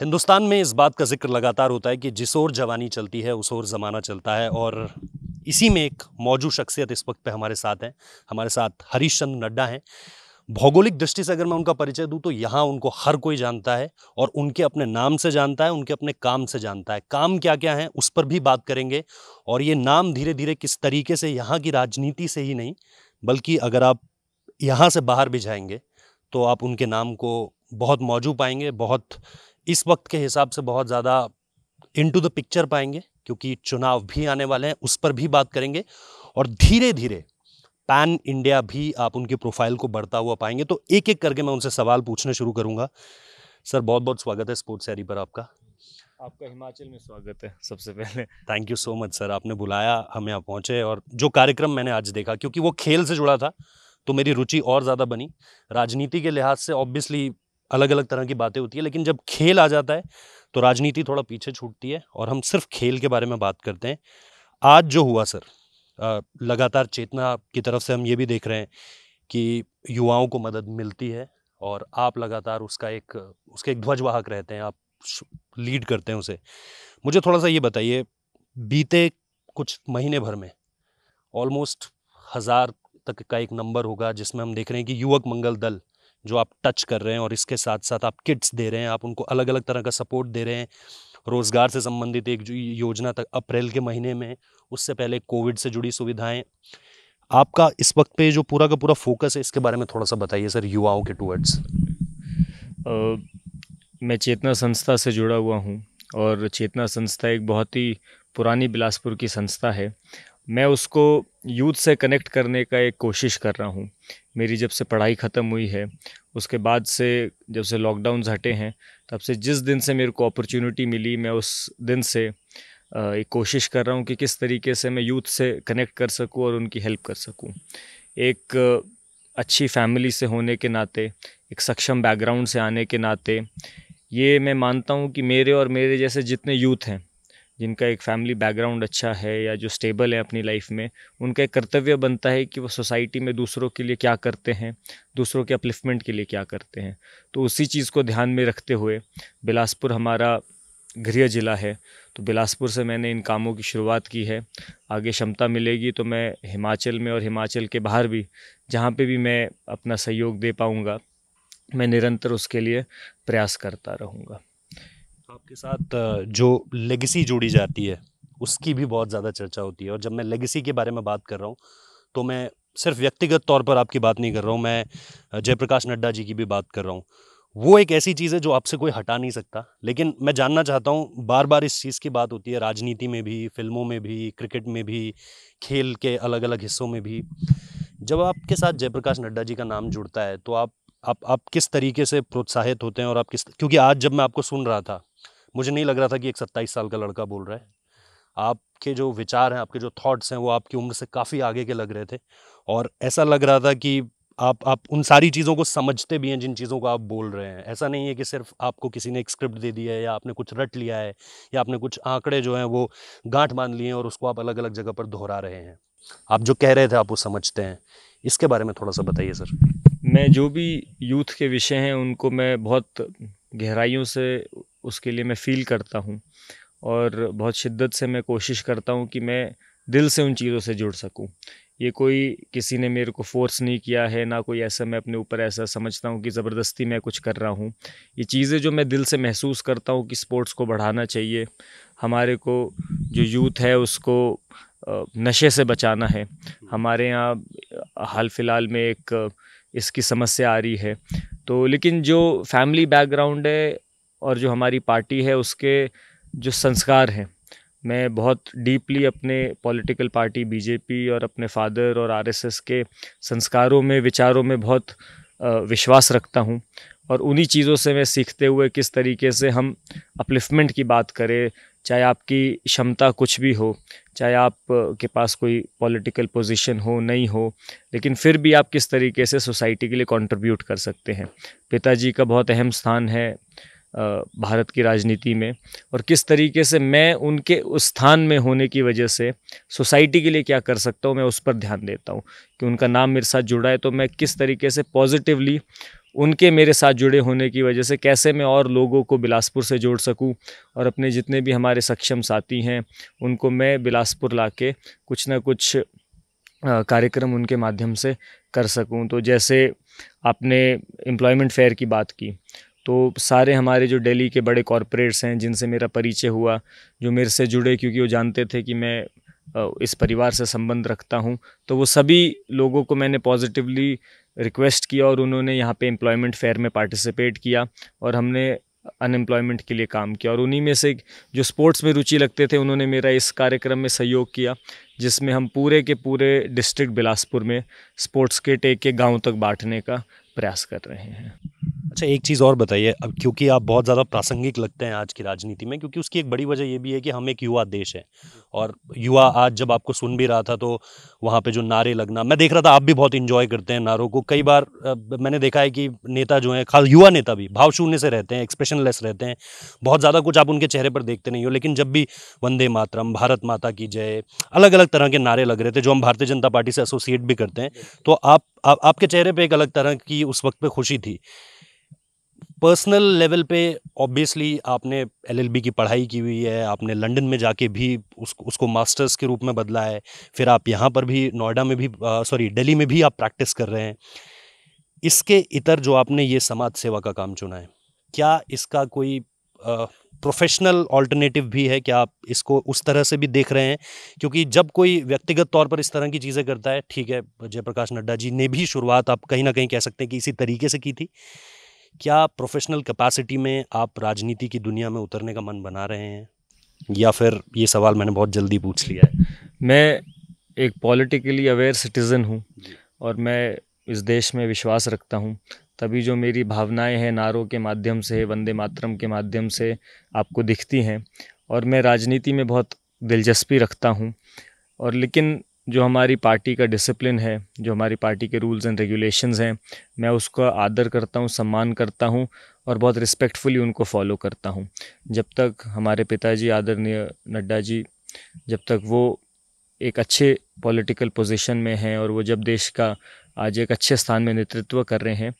हिंदुस्तान में इस बात का जिक्र लगातार होता है कि जिस और जवानी चलती है उस और ज़माना चलता है और इसी में एक मौजूद शख्सियत इस वक्त पे हमारे साथ हैं हमारे साथ हरीश चंद्र नड्डा हैं भौगोलिक दृष्टि से अगर मैं उनका परिचय दूं तो यहाँ उनको हर कोई जानता है और उनके अपने नाम से जानता है उनके अपने काम से जानता है काम क्या क्या है उस पर भी बात करेंगे और ये नाम धीरे धीरे किस तरीके से यहाँ की राजनीति से ही नहीं बल्कि अगर आप यहाँ से बाहर भी जाएंगे तो आप उनके नाम को बहुत मौजू पाएंगे बहुत इस वक्त के हिसाब से बहुत ज़्यादा इन टू द पिक्चर पाएंगे क्योंकि चुनाव भी आने वाले हैं उस पर भी बात करेंगे और धीरे धीरे पैन इंडिया भी आप उनकी प्रोफाइल को बढ़ता हुआ पाएंगे तो एक एक करके मैं उनसे सवाल पूछना शुरू करूंगा सर बहुत बहुत स्वागत है स्पोर्ट्स सैरी पर आपका आपका हिमाचल में स्वागत है सबसे पहले thank you so much sir आपने बुलाया हम यहाँ पहुँचे और जो कार्यक्रम मैंने आज देखा क्योंकि वो खेल से जुड़ा था तो मेरी रुचि और ज़्यादा बनी राजनीति के लिहाज से ऑब्वियसली अलग अलग तरह की बातें होती है लेकिन जब खेल आ जाता है तो राजनीति थोड़ा पीछे छूटती है और हम सिर्फ खेल के बारे में बात करते हैं आज जो हुआ सर लगातार चेतना की तरफ से हम ये भी देख रहे हैं कि युवाओं को मदद मिलती है और आप लगातार उसका एक उसके एक ध्वजवाहक रहते हैं आप लीड करते हैं उसे मुझे थोड़ा सा ये बताइए बीते कुछ महीने भर में ऑलमोस्ट हज़ार तक का एक नंबर होगा जिसमें हम देख रहे हैं कि युवक मंगल दल जो आप टच कर रहे हैं और इसके साथ साथ आप किट्स दे रहे हैं आप उनको अलग अलग तरह का सपोर्ट दे रहे हैं रोज़गार से संबंधित एक योजना तक अप्रैल के महीने में उससे पहले कोविड से जुड़ी सुविधाएं आपका इस वक्त पे जो पूरा का पूरा फोकस है इसके बारे में थोड़ा सा बताइए सर युवाओं के टूवर्ड्स मैं चेतना संस्था से जुड़ा हुआ हूँ और चेतना संस्था एक बहुत ही पुरानी बिलासपुर की संस्था है मैं उसको यूथ से कनेक्ट करने का एक कोशिश कर रहा हूँ मेरी जब से पढ़ाई ख़त्म हुई है उसके बाद से जब से लॉकडाउन हटे हैं तब से जिस दिन से मेरे को अपॉर्चुनिटी मिली मैं उस दिन से एक कोशिश कर रहा हूँ कि किस तरीके से मैं यूथ से कनेक्ट कर सकूँ और उनकी हेल्प कर सकूँ एक अच्छी फैमिली से होने के नाते एक सक्षम बैकग्राउंड से आने के नाते ये मैं मानता हूँ कि मेरे और मेरे जैसे जितने यूथ हैं जिनका एक फैमिली बैकग्राउंड अच्छा है या जो स्टेबल है अपनी लाइफ में उनका एक कर्तव्य बनता है कि वो सोसाइटी में दूसरों के लिए क्या करते हैं दूसरों के अपलिफ्टमेंट के लिए क्या करते हैं तो उसी चीज़ को ध्यान में रखते हुए बिलासपुर हमारा गृह जिला है तो बिलासपुर से मैंने इन कामों की शुरुआत की है आगे क्षमता मिलेगी तो मैं हिमाचल में और हिमाचल के बाहर भी जहाँ पर भी मैं अपना सहयोग दे पाऊँगा मैं निरंतर उसके लिए प्रयास करता रहूँगा आपके साथ जो लेगेसी जोड़ी जाती है उसकी भी बहुत ज़्यादा चर्चा होती है और जब मैं लेगेसी के बारे में बात कर रहा हूँ तो मैं सिर्फ व्यक्तिगत तौर पर आपकी बात नहीं कर रहा हूँ मैं जयप्रकाश नड्डा जी की भी बात कर रहा हूँ वो एक ऐसी चीज़ है जो आपसे कोई हटा नहीं सकता लेकिन मैं जानना चाहता हूँ बार बार इस चीज़ की बात होती है राजनीति में भी फिल्मों में भी क्रिकेट में भी खेल के अलग अलग हिस्सों में भी जब आपके साथ जयप्रकाश नड्डा जी का नाम जुड़ता है तो आप आप आप किस तरीके से प्रोत्साहित होते हैं और आप किस क्योंकि आज जब मैं आपको सुन रहा था मुझे नहीं लग रहा था कि एक सत्ताईस साल का लड़का बोल रहा है आपके जो विचार हैं आपके जो थॉट्स हैं वो आपकी उम्र से काफ़ी आगे के लग रहे थे और ऐसा लग रहा था कि आप आप उन सारी चीज़ों को समझते भी हैं जिन चीज़ों को आप बोल रहे हैं ऐसा नहीं है कि सिर्फ आपको किसी ने एक स्क्रिप्ट दे दिया है या आपने कुछ रट लिया है या आपने कुछ आंकड़े जो हैं वो गांठ बांध लिए हैं और उसको आप अलग अलग जगह पर दोहरा रहे हैं आप जो कह रहे थे आप वो समझते हैं इसके बारे में थोड़ा सा बताइए सर मैं जो भी यूथ के विषय हैं उनको मैं बहुत गहराइयों से उसके लिए मैं फ़ील करता हूँ और बहुत शिद्दत से मैं कोशिश करता हूँ कि मैं दिल से उन चीज़ों से जुड़ सकूँ ये कोई किसी ने मेरे को फोर्स नहीं किया है ना कोई ऐसा मैं अपने ऊपर ऐसा समझता हूँ कि ज़बरदस्ती मैं कुछ कर रहा हूँ ये चीज़ें जो मैं दिल से महसूस करता हूँ कि स्पोर्ट्स को बढ़ाना चाहिए हमारे को जो यूथ है उसको नशे से बचाना है हमारे यहाँ हाल फिलहाल में एक इसकी समस्या आ रही है तो लेकिन जो फैमिली बैकग्राउंड है और जो हमारी पार्टी है उसके जो संस्कार हैं मैं बहुत डीपली अपने पॉलिटिकल पार्टी बीजेपी और अपने फादर और आरएसएस के संस्कारों में विचारों में बहुत विश्वास रखता हूँ और उन्हीं चीज़ों से मैं सीखते हुए किस तरीके से हम अपलिफ्टमेंट की बात करें चाहे आपकी क्षमता कुछ भी हो चाहे आप के पास कोई पॉलिटिकल पोजीशन हो नहीं हो लेकिन फिर भी आप किस तरीके से सोसाइटी के लिए कंट्रीब्यूट कर सकते हैं पिताजी का बहुत अहम स्थान है भारत की राजनीति में और किस तरीके से मैं उनके उस स्थान में होने की वजह से सोसाइटी के लिए क्या कर सकता हूँ मैं उस पर ध्यान देता हूँ कि उनका नाम मेरे साथ जुड़ा है तो मैं किस तरीके से पॉजिटिवली उनके मेरे साथ जुड़े होने की वजह से कैसे मैं और लोगों को बिलासपुर से जोड़ सकूं और अपने जितने भी हमारे सक्षम साथी हैं उनको मैं बिलासपुर ला के कुछ ना कुछ कार्यक्रम उनके माध्यम से कर सकूं तो जैसे आपने एम्प्लॉयमेंट फेयर की बात की तो सारे हमारे जो दिल्ली के बड़े कॉरपोरेट्स हैं जिनसे मेरा परिचय हुआ जो मेरे से जुड़े क्योंकि वो जानते थे कि मैं इस परिवार से संबंध रखता हूँ तो वो सभी लोगों को मैंने पॉजिटिवली रिक्वेस्ट किया और उन्होंने यहाँ पे एम्प्लॉयमेंट फेयर में पार्टिसिपेट किया और हमने अनएम्प्लॉयमेंट के लिए काम किया और उन्हीं में से जो स्पोर्ट्स में रुचि लगते थे उन्होंने मेरा इस कार्यक्रम में सहयोग किया जिसमें हम पूरे के पूरे डिस्ट्रिक्ट बिलासपुर में स्पोर्ट्स के टेक के गाँव तक बांटने का प्रयास कर रहे हैं अच्छा एक चीज़ और बताइए अब क्योंकि आप बहुत ज़्यादा प्रासंगिक लगते हैं आज की राजनीति में क्योंकि उसकी एक बड़ी वजह ये भी है कि हम एक युवा देश है और युवा आज जब आपको सुन भी रहा था तो वहाँ पे जो नारे लगना मैं देख रहा था आप भी बहुत इन्जॉय करते हैं नारों को कई बार मैंने देखा है कि नेता जो है खास युवा नेता भी भाव शून्य से रहते हैं लेस रहते हैं बहुत ज़्यादा कुछ आप उनके चेहरे पर देखते नहीं हो लेकिन जब भी वंदे मातरम भारत माता की जय अलग अलग तरह के नारे लग रहे थे जो हम भारतीय जनता पार्टी से एसोसिएट भी करते हैं तो आप आपके चेहरे पर एक अलग तरह की उस वक्त पर खुशी थी पर्सनल लेवल पे ऑब्वियसली आपने एलएलबी की पढ़ाई की हुई है आपने लंदन में जाके भी उस उसको मास्टर्स के रूप में बदला है फिर आप यहाँ पर भी नोएडा में भी सॉरी दिल्ली में भी आप प्रैक्टिस कर रहे हैं इसके इतर जो आपने ये समाज सेवा का काम चुना है क्या इसका कोई आ, प्रोफेशनल ऑल्टरनेटिव भी है क्या आप इसको उस तरह से भी देख रहे हैं क्योंकि जब कोई व्यक्तिगत तौर पर इस तरह की चीज़ें करता है ठीक है जयप्रकाश नड्डा जी ने भी शुरुआत आप कहीं ना कहीं कह सकते हैं कि इसी तरीके से की थी क्या प्रोफेशनल कैपेसिटी में आप राजनीति की दुनिया में उतरने का मन बना रहे हैं या फिर ये सवाल मैंने बहुत जल्दी पूछ लिया है मैं एक पॉलिटिकली अवेयर सिटीज़न हूँ और मैं इस देश में विश्वास रखता हूँ तभी जो मेरी भावनाएं हैं नारों के माध्यम से वंदे मातरम के माध्यम से आपको दिखती हैं और मैं राजनीति में बहुत दिलचस्पी रखता हूँ और लेकिन जो हमारी पार्टी का डिसिप्लिन है जो हमारी पार्टी के रूल्स एंड रेगुलेशंस हैं मैं उसका आदर करता हूँ सम्मान करता हूँ और बहुत रिस्पेक्टफुली उनको फॉलो करता हूँ जब तक हमारे पिताजी आदरणीय नड्डा जी जब तक वो एक अच्छे पॉलिटिकल पोजीशन में हैं और वो जब देश का आज एक अच्छे स्थान में नेतृत्व कर रहे हैं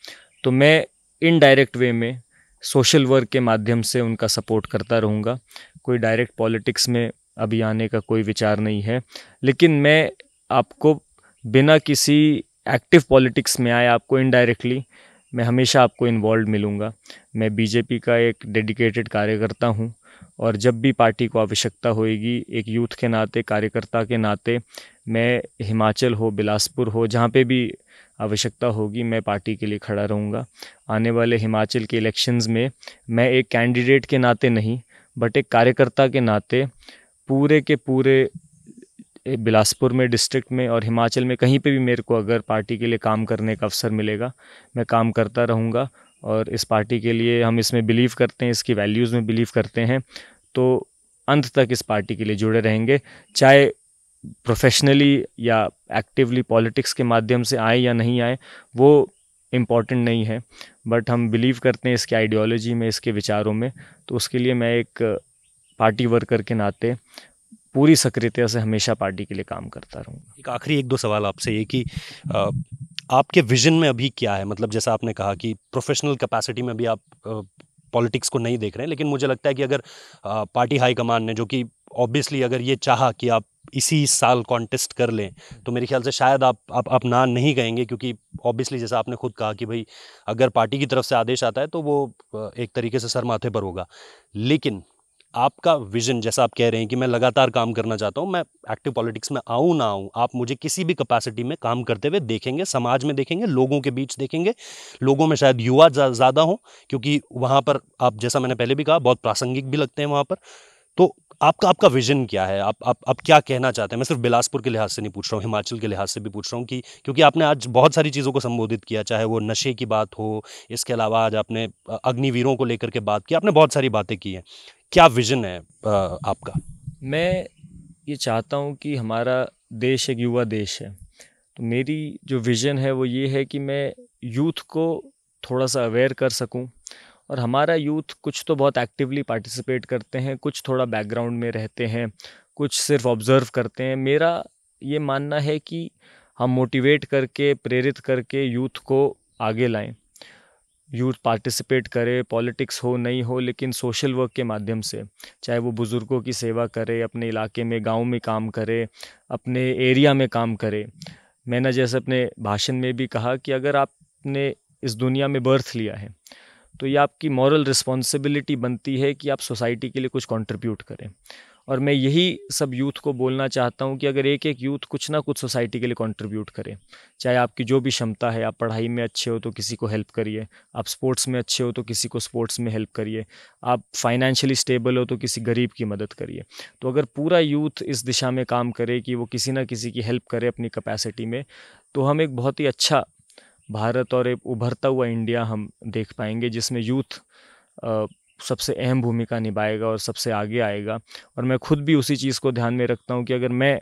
तो मैं इनडायरेक्ट वे में सोशल वर्क के माध्यम से उनका सपोर्ट करता रहूँगा कोई डायरेक्ट पॉलिटिक्स में अभी आने का कोई विचार नहीं है लेकिन मैं आपको बिना किसी एक्टिव पॉलिटिक्स में आए आपको इनडायरेक्टली मैं हमेशा आपको इन्वॉल्व मिलूँगा मैं बीजेपी का एक डेडिकेटेड कार्यकर्ता हूँ और जब भी पार्टी को आवश्यकता होएगी एक यूथ के नाते कार्यकर्ता के नाते मैं हिमाचल हो बिलासपुर हो जहाँ पे भी आवश्यकता होगी मैं पार्टी के लिए खड़ा रहूँगा आने वाले हिमाचल के इलेक्शंस में मैं एक कैंडिडेट के नाते नहीं बट एक कार्यकर्ता के नाते पूरे के पूरे बिलासपुर में डिस्ट्रिक्ट में और हिमाचल में कहीं पे भी मेरे को अगर पार्टी के लिए काम करने का अवसर मिलेगा मैं काम करता रहूँगा और इस पार्टी के लिए हम इसमें बिलीव करते हैं इसकी वैल्यूज़ में बिलीव करते हैं तो अंत तक इस पार्टी के लिए जुड़े रहेंगे चाहे प्रोफेशनली या एक्टिवली पॉलिटिक्स के माध्यम से आए या नहीं आए वो इम्पॉर्टेंट नहीं है बट हम बिलीव करते हैं इसके आइडियोलॉजी में इसके विचारों में तो उसके लिए मैं एक पार्टी वर्कर के नाते पूरी सक्रियता से हमेशा पार्टी के लिए काम करता रहूँगा एक आखिरी एक दो सवाल आपसे ये कि आपके विजन में अभी क्या है मतलब जैसा आपने कहा कि प्रोफेशनल कैपेसिटी में भी आप पॉलिटिक्स को नहीं देख रहे हैं लेकिन मुझे लगता है कि अगर पार्टी हाईकमान ने जो कि ऑब्वियसली अगर ये चाह कि आप इसी साल कॉन्टेस्ट कर लें तो मेरे ख्याल से शायद आप आप आप ना नहीं कहेंगे क्योंकि ऑब्वियसली जैसा आपने खुद कहा कि भाई अगर पार्टी की तरफ से आदेश आता है तो वो एक तरीके से सर माथे पर होगा लेकिन आपका विजन जैसा आप कह रहे हैं कि मैं लगातार काम करना चाहता हूँ मैं एक्टिव पॉलिटिक्स में आऊँ ना आऊँ आप मुझे किसी भी कैपेसिटी में काम करते हुए देखेंगे समाज में देखेंगे लोगों के बीच देखेंगे लोगों में शायद युवा ज़्यादा हों क्योंकि वहाँ पर आप जैसा मैंने पहले भी कहा बहुत प्रासंगिक भी लगते हैं वहाँ पर तो आपका आपका विजन क्या है आप आप आप क्या कहना चाहते हैं मैं सिर्फ बिलासपुर के लिहाज से नहीं पूछ रहा हूँ हिमाचल के लिहाज से भी पूछ रहा हूँ कि क्योंकि आपने आज बहुत सारी चीज़ों को संबोधित किया चाहे वो नशे की बात हो इसके अलावा आज आपने अग्निवीरों को लेकर के बात की आपने बहुत सारी बातें की हैं क्या विजन है आपका मैं ये चाहता हूँ कि हमारा देश एक युवा देश है तो मेरी जो विज़न है वो ये है कि मैं यूथ को थोड़ा सा अवेयर कर सकूँ और हमारा यूथ कुछ तो बहुत एक्टिवली पार्टिसिपेट करते हैं कुछ थोड़ा बैकग्राउंड में रहते हैं कुछ सिर्फ ऑब्ज़र्व करते हैं मेरा ये मानना है कि हम मोटिवेट करके प्रेरित करके यूथ को आगे लाएं यूथ पार्टिसिपेट करे पॉलिटिक्स हो नहीं हो लेकिन सोशल वर्क के माध्यम से चाहे वो बुज़ुर्गों की सेवा करे अपने इलाके में गांव में काम करे अपने एरिया में काम करे मैंने जैसे अपने भाषण में भी कहा कि अगर आपने इस दुनिया में बर्थ लिया है तो ये आपकी मॉरल रिस्पॉन्सिबिलिटी बनती है कि आप सोसाइटी के लिए कुछ कॉन्ट्रीब्यूट करें और मैं यही सब यूथ को बोलना चाहता हूँ कि अगर एक एक यूथ कुछ ना कुछ सोसाइटी के लिए कंट्रीब्यूट करे चाहे आपकी जो भी क्षमता है आप पढ़ाई में अच्छे हो तो किसी को हेल्प करिए आप स्पोर्ट्स में अच्छे हो तो किसी को स्पोर्ट्स में हेल्प करिए आप फाइनेंशियली स्टेबल हो तो किसी गरीब की मदद करिए तो अगर पूरा यूथ इस दिशा में काम करे कि वो किसी ना किसी की हेल्प करे अपनी कैपेसिटी में तो हम एक बहुत ही अच्छा भारत और एक उभरता हुआ इंडिया हम देख पाएंगे जिसमें यूथ सबसे अहम भूमिका निभाएगा और सबसे आगे आएगा और मैं खुद भी उसी चीज़ को ध्यान में रखता हूँ कि अगर मैं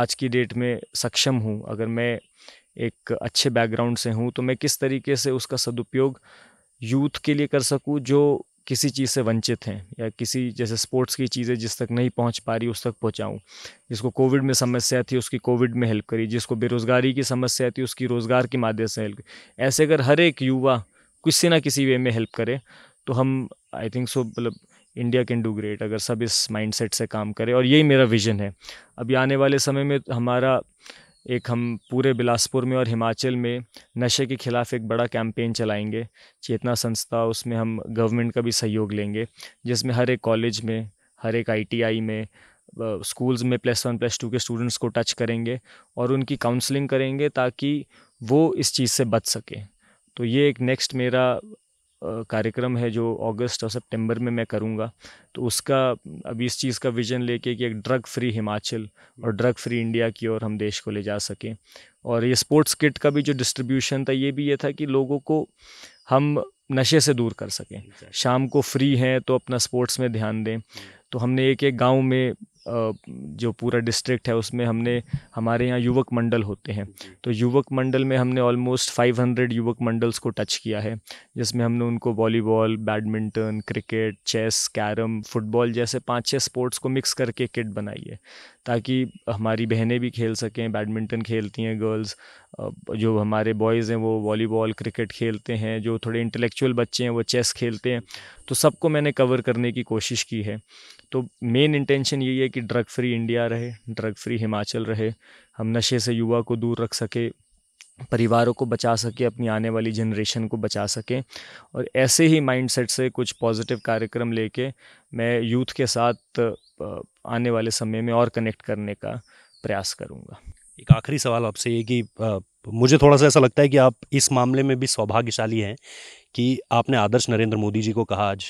आज की डेट में सक्षम हूँ अगर मैं एक अच्छे बैकग्राउंड से हूँ तो मैं किस तरीके से उसका सदुपयोग यूथ के लिए कर सकूँ जो किसी चीज़ से वंचित हैं या किसी जैसे स्पोर्ट्स की चीज़ें जिस तक नहीं पहुंच पा रही उस तक पहुंचाऊं जिसको कोविड में समस्या थी उसकी कोविड में हेल्प करी जिसको बेरोज़गारी की समस्या थी उसकी रोज़गार के माध्यम से हेल्प ऐसे अगर हर एक युवा किसी ना किसी वे में हेल्प करे तो हम आई थिंक सो मतलब इंडिया कैन डू ग्रेट अगर सब इस माइंडसेट से काम करें और यही मेरा विजन है अभी आने वाले समय में हमारा एक हम पूरे बिलासपुर में और हिमाचल में नशे के ख़िलाफ़ एक बड़ा कैंपेन चलाएंगे चेतना संस्था उसमें हम गवर्नमेंट का भी सहयोग लेंगे जिसमें हर एक कॉलेज में हर एक आईटीआई में स्कूल्स में प्लस वन प्लस टू के स्टूडेंट्स को टच करेंगे और उनकी काउंसलिंग करेंगे ताकि वो इस चीज़ से बच सकें तो ये एक नेक्स्ट मेरा कार्यक्रम है जो अगस्त और सितंबर में मैं करूँगा तो उसका अभी इस चीज़ का विजन लेके कि एक ड्रग फ्री हिमाचल और ड्रग फ्री इंडिया की ओर हम देश को ले जा सकें और ये स्पोर्ट्स किट का भी जो डिस्ट्रीब्यूशन था ये भी ये था कि लोगों को हम नशे से दूर कर सकें शाम को फ्री हैं तो अपना स्पोर्ट्स में ध्यान दें हम्म। तो हमने एक एक गांव में जो पूरा डिस्ट्रिक्ट है उसमें हमने हमारे यहाँ युवक मंडल होते हैं तो युवक मंडल में हमने ऑलमोस्ट 500 युवक मंडल्स को टच किया है जिसमें हमने उनको volleyball badminton cricket chess carrom football जैसे पाँच छः स्पोर्ट्स को मिक्स करके किट बनाई है ताकि हमारी बहनें भी खेल सकें बैडमिंटन खेलती हैं गर्ल्स जो हमारे बॉयज़ हैं वो वॉलीबॉल क्रिकेट खेलते हैं जो थोड़े इंटेलेक्चुअल बच्चे हैं वो चेस खेलते हैं तो सबको मैंने कवर करने की कोशिश की है तो मेन इंटेंशन यही है कि ड्रग फ्री इंडिया रहे ड्रग फ्री हिमाचल रहे हम नशे से युवा को दूर रख सके परिवारों को बचा सके अपनी आने वाली जनरेशन को बचा सकें और ऐसे ही माइंडसेट से कुछ पॉजिटिव कार्यक्रम लेके मैं यूथ के साथ आने वाले समय में और कनेक्ट करने का प्रयास करूँगा एक आखिरी सवाल आपसे ये कि मुझे थोड़ा सा ऐसा लगता है कि आप इस मामले में भी सौभाग्यशाली हैं कि आपने आदर्श नरेंद्र मोदी जी को कहा आज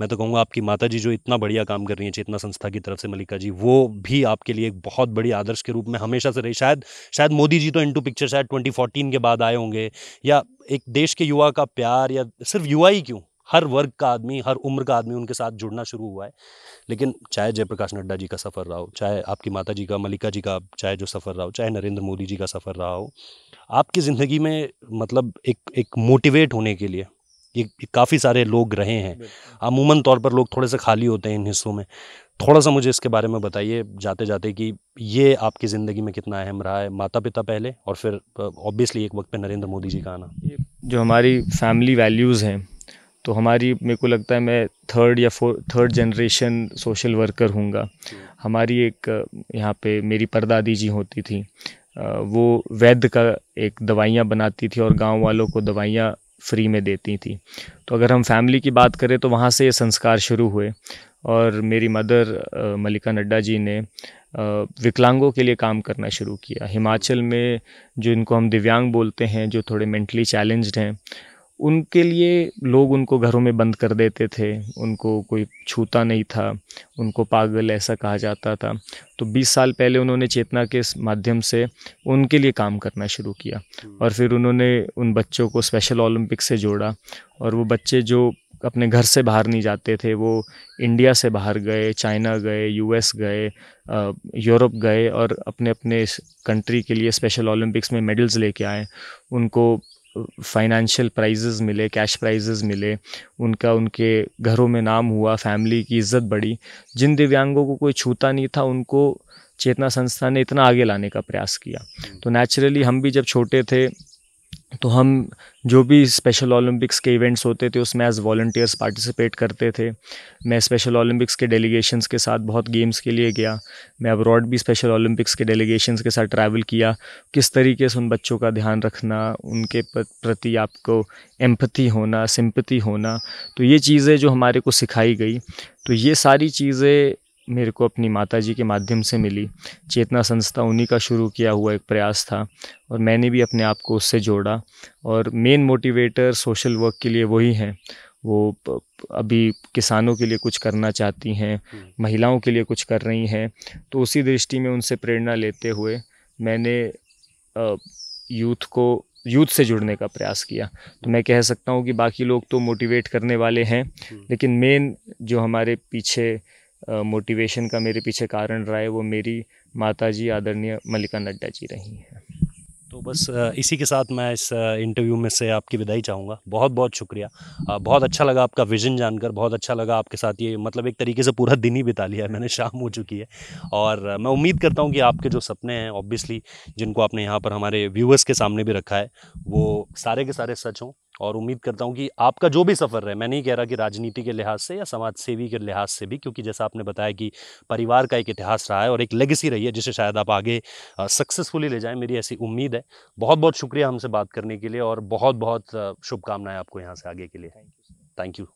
मैं तो कहूँगा आपकी माता जी जो इतना बढ़िया काम कर रही हैं चेतना संस्था की तरफ से मलिका जी वो भी आपके लिए एक बहुत बड़ी आदर्श के रूप में हमेशा से रही शायद शायद मोदी जी तो इन टू पिक्चर शायद ट्वेंटी के बाद आए होंगे या एक देश के युवा का प्यार या सिर्फ युवा ही क्यों हर वर्ग का आदमी हर उम्र का आदमी उनके साथ जुड़ना शुरू हुआ है लेकिन चाहे जयप्रकाश नड्डा जी का सफ़र रहा हो चाहे आपकी माता जी का मल्लिका जी का चाहे जो सफ़र रहा हो चाहे नरेंद्र मोदी जी का सफ़र रहा हो आपकी ज़िंदगी में मतलब एक एक मोटिवेट होने के लिए ये काफ़ी सारे लोग रहे हैं अमूमन तौर पर लोग थोड़े से खाली होते हैं इन हिस्सों में थोड़ा सा मुझे इसके बारे में बताइए जाते जाते कि ये आपकी ज़िंदगी में कितना अहम रहा है माता पिता पहले और फिर ऑब्वियसली एक वक्त पे नरेंद्र मोदी जी का आना जो हमारी फैमिली वैल्यूज़ हैं तो हमारी मेरे को लगता है मैं थर्ड या four third generation social worker हूँगा हमारी एक यहाँ पे मेरी परदादी जी होती थी वो वैद्य का एक दवाइयाँ बनाती थी और गांव वालों को दवाइयाँ फ्री में देती थी तो अगर हम फैमिली की बात करें तो वहाँ से ये संस्कार शुरू हुए और मेरी मदर मलिका नड्डा जी ने विकलांगों के लिए काम करना शुरू किया हिमाचल में जो इनको हम दिव्यांग बोलते हैं जो थोड़े मेंटली चैलेंज्ड हैं उनके लिए लोग उनको घरों में बंद कर देते थे उनको कोई छूता नहीं था उनको पागल ऐसा कहा जाता था तो 20 साल पहले उन्होंने चेतना के माध्यम से उनके लिए काम करना शुरू किया हम्म। और फिर उन्होंने उन बच्चों को स्पेशल ओलंपिक से जोड़ा और वो बच्चे जो अपने घर से बाहर नहीं जाते थे वो इंडिया से बाहर गए चाइना गए यूएस गए यूरोप गए और अपने अपने कंट्री के लिए स्पेशल ओलंपिक्स में मेडल्स लेके आए उनको फाइनेंशियल प्राइजेस मिले कैश प्राइजेस मिले उनका उनके घरों में नाम हुआ फैमिली की इज्जत बढ़ी जिन दिव्यांगों को कोई छूता नहीं था उनको चेतना संस्था ने इतना आगे लाने का प्रयास किया तो नेचुरली हम भी जब छोटे थे तो हम जो भी स्पेशल ओलंपिक्स के इवेंट्स होते थे उसमें एज वॉल्टियर्स पार्टिसिपेट करते थे मैं स्पेशल ओलंपिक्स के डेलीगेशंस के साथ बहुत गेम्स के लिए गया मैं अब्रॉड भी स्पेशल ओलंपिक्स के डेलीगेशंस के साथ ट्रैवल किया किस तरीके से उन बच्चों का ध्यान रखना उनके प्रति आपको एम्पथी होना सिम्पति होना तो ये चीज़ें जो हमारे को सिखाई गई तो ये सारी चीज़ें मेरे को अपनी माता जी के माध्यम से मिली चेतना संस्था उन्हीं का शुरू किया हुआ एक प्रयास था और मैंने भी अपने आप को उससे जोड़ा और मेन मोटिवेटर सोशल वर्क के लिए वही हैं वो अभी किसानों के लिए कुछ करना चाहती हैं हम्म। महिलाओं के लिए कुछ कर रही हैं तो उसी दृष्टि में उनसे प्रेरणा लेते हुए मैंने यूथ को यूथ से जुड़ने का प्रयास किया तो मैं कह सकता हूँ कि बाकी लोग तो मोटिवेट करने वाले हैं हम्म। लेकिन मेन जो हमारे पीछे मोटिवेशन का मेरे पीछे कारण रहा है वो मेरी माता जी आदरणीय मल्लिका नड्डा जी रही हैं तो बस इसी के साथ मैं इस इंटरव्यू में से आपकी विदाई चाहूँगा बहुत बहुत शुक्रिया बहुत अच्छा लगा आपका विज़न जानकर बहुत अच्छा लगा आपके साथ ये मतलब एक तरीके से पूरा दिन ही बिता लिया है मैंने शाम हो चुकी है और मैं उम्मीद करता हूँ कि आपके जो सपने हैं ऑब्वियसली जिनको आपने यहाँ पर हमारे व्यूअर्स के सामने भी रखा है वो सारे के सारे सच हों और उम्मीद करता हूँ कि आपका जो भी सफ़र है मैं नहीं कह रहा कि राजनीति के लिहाज से या समाज सेवी के लिहाज से भी क्योंकि जैसा आपने बताया कि परिवार का एक इतिहास रहा है और एक लेगेसी रही है जिसे शायद आप आगे सक्सेसफुली ले जाएं मेरी ऐसी उम्मीद है बहुत बहुत शुक्रिया हमसे बात करने के लिए और बहुत बहुत शुभकामनाएं आपको यहाँ से आगे के लिए थैंक यू